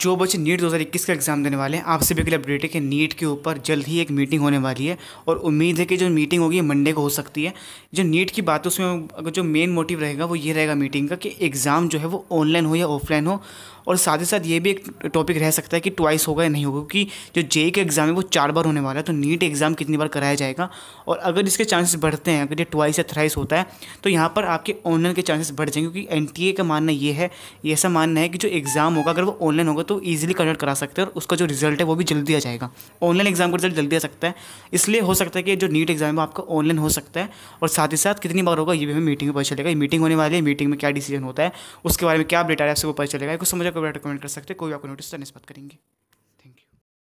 जो बच्चे नीट 2021 का एग्ज़ाम देने वाले हैं आप सभी के लिए अपडेट है कि नीट के ऊपर जल्द ही एक मीटिंग होने वाली है और उम्मीद है कि जो मीटिंग होगी मंडे को हो सकती है जो नीट की बात उसमें अगर जो मेन मोटिव रहेगा वो ये रहेगा मीटिंग का कि एग्ज़ाम जो है वो ऑनलाइन हो या ऑफलाइन हो और साथ ही साथ ये भी एक टॉपिक रह सकता है कि ट्वाइस होगा या नहीं होगा क्योंकि जो जे का एग्ज़ाम है वो चार बार होने वाला है तो नीट एग्ज़ाम कितनी बार कराया जाएगा और अगर इसके चांसेस बढ़ते हैं अगर ये ट्वाइस या थ्राइस होता है तो यहाँ पर आपके ऑनलाइन के चांसेस बढ़ जाएंगे क्योंकि एन का मानना ये है ये ऐसा मानना है कि जो एग्ज़ाम होगा अगर वो ऑनलाइन होगा तो ईजिली कन्वर्ट करा सकते हैं और उसका जो रिजल्ट है वो भी जल्दी आ जाएगा ऑनलाइन एग्ज़ाम का रिजल्ट जल्दी आ सकता है इसलिए हो सकता है कि जो नीट एग्ज़ाम है आपका ऑनलाइन हो सकता है और साथ ही साथ कितनी बार होगा ये भी हमें मीटिंग में पता चलेगा मीटिंग होने वाली है मीटिंग में क्या डिसीजन होता है उसके बारे में क्या अपडेट आ रहा है आपसे पता चलेगा कुछ समझ को रेकमेंड कर सकते हैं कोई आपको नोटिस तो नहीं इस बात करेंगे